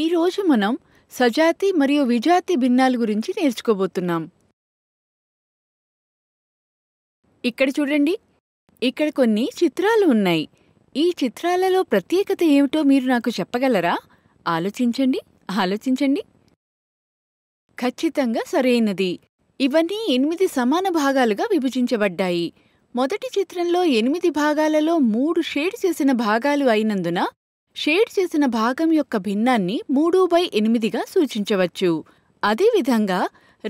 ఈరోజు మనం సజాతి మరియు విజాతి భిన్నాల గురించి నేర్చుకోబోతున్నాం ఇక్కడ చూడండి ఇక్కడ కొన్ని చిత్రాలు ఉన్నాయి ఈ చిత్రాలలో ప్రత్యేకత ఏమిటో మీరు నాకు చెప్పగలరా ఆలోచించండి ఆలోచించండి ఖచ్చితంగా సరైనది ఇవన్నీ ఎనిమిది సమాన భాగాలుగా విభజించబడ్డాయి మొదటి చిత్రంలో ఎనిమిది భాగాలలో మూడు షేడ్ చేసిన భాగాలు అయినందున షేడ్ చేసిన భాగం యొక్క భిన్నాన్ని మూడు బై ఎనిమిదిగా సూచించవచ్చు అదేవిధంగా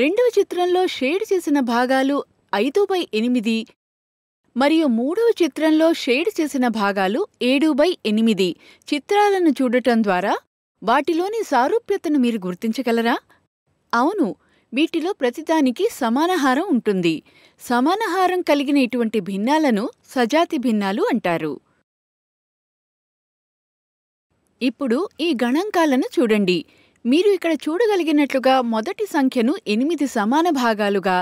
రెండవ చిత్రంలో షేడ్ చేసిన భాగాలు ఐదు బై ఎనిమిది మరియు మూడవ చిత్రంలో షేడ్ చేసిన భాగాలు ఏడు బై ఎనిమిది చిత్రాలను చూడటం ద్వారా వాటిలోని సారూప్యతను మీరు గుర్తించగలరా అవును వీటిలో ప్రతిదానికి సమానహారం ఉంటుంది సమానహారం కలిగిన ఇటువంటి భిన్నాలను సజాతి భిన్నాలు అంటారు ఇప్పుడు ఈ గణాంకాలను చూడండి మీరు ఇక్కడ చూడగలిగినట్లుగా మొదటి సంఖ్యను ఎనిమిది సమాన భాగాలుగా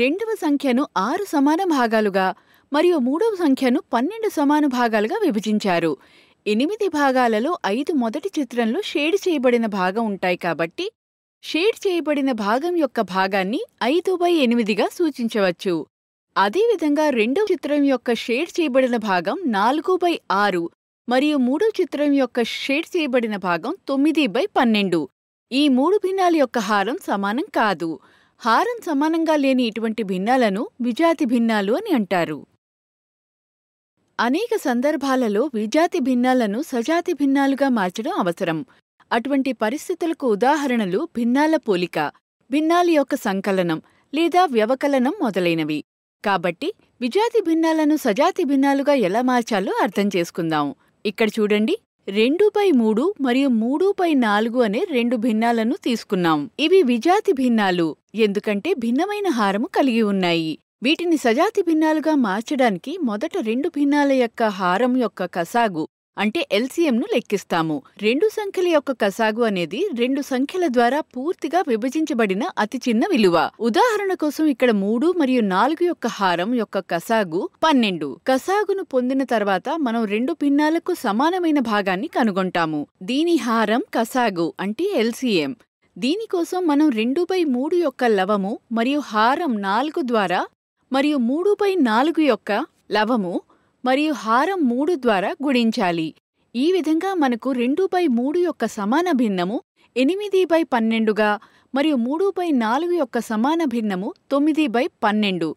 రెండవ సంఖ్యను ఆరు సమాన భాగాలుగా మరియు మూడవ సంఖ్యను పన్నెండు సమాన భాగాలుగా విభజించారు ఎనిమిది భాగాలలో ఐదు మొదటి చిత్రంలో షేడ్ చేయబడిన భాగం ఉంటాయి కాబట్టి షేడ్ చేయబడిన భాగం యొక్క భాగాన్ని ఐదు బై ఎనిమిదిగా సూచించవచ్చు అదేవిధంగా రెండవ చిత్రం యొక్క షేడ్ చేయబడిన భాగం నాలుగు బై ఆరు మరియు మూడో చిత్రం యొక్క షేడ్ చేయబడిన భాగం తొమ్మిది బై పన్నెండు ఈ మూడు భిన్నాల యొక్క హారం సమానం కాదు హారం సమానంగా లేని ఇటువంటి భిన్నాలను విజాతి భిన్నాలు అని అంటారు అనేక సందర్భాలలో విజాతి భిన్నాలను సజాతి భిన్నాలుగా మార్చడం అవసరం అటువంటి పరిస్థితులకు ఉదాహరణలు భిన్నాల పోలిక భిన్నాల యొక్క సంకలనం లేదా వ్యవకలనం మొదలైనవి కాబట్టి విజాతి భిన్నాలను సజాతి భిన్నాలుగా ఎలా మార్చాలో అర్థం చేసుకుందాం ఇక్కడ చూడండి రెండు పై మూడు మరియు మూడు పై నాలుగు అనే రెండు భిన్నాలను తీసుకున్నాం ఇవి విజాతి భిన్నాలు ఎందుకంటే భిన్నమైన హారము కలిగి ఉన్నాయి వీటిని సజాతి భిన్నాలుగా మార్చడానికి మొదట రెండు భిన్నాల యొక్క హారం యొక్క కసాగు అంటే ఎల్సిఎంను లెక్కిస్తాము రెండు సంఖ్యల యొక్క కసాగు అనేది రెండు సంఖ్యల ద్వారా పూర్తిగా విభజించబడిన అతి చిన్న విలువ ఉదాహరణ కోసం ఇక్కడ మూడు మరియు నాలుగు యొక్క హారం యొక్క కసాగు పన్నెండు కసాగును పొందిన తర్వాత మనం రెండు పిన్నాలకు సమానమైన భాగాన్ని కనుగొంటాము దీని హారం కసాగు అంటే ఎల్సిఎం దీనికోసం మనం రెండు బై మూడు యొక్క లవము మరియు హారం నాలుగు ద్వారా మరియు మూడు బై నాలుగు యొక్క లవము మరియు హారం మూడు ద్వారా గుణించాలి ఈ విధంగా మనకు రెండు బై మూడు యొక్క సమాన భిన్నము ఎనిమిది బై పన్నెండుగా మరియు మూడు బై నాలుగు యొక్క సమాన భిన్నము తొమ్మిది బై పన్నెండు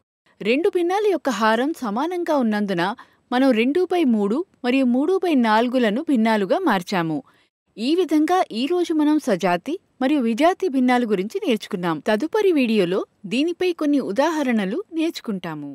రెండు భిన్నాల యొక్క హారం సమానంగా ఉన్నందున మనం రెండు బై మూడు మరియు మూడు బై నాలుగులను భిన్నాలుగా మార్చాము ఈ విధంగా ఈరోజు మనం సజాతి మరియు విజాతి భిన్నాల గురించి నేర్చుకున్నాం తదుపరి వీడియోలో దీనిపై కొన్ని ఉదాహరణలు నేర్చుకుంటాము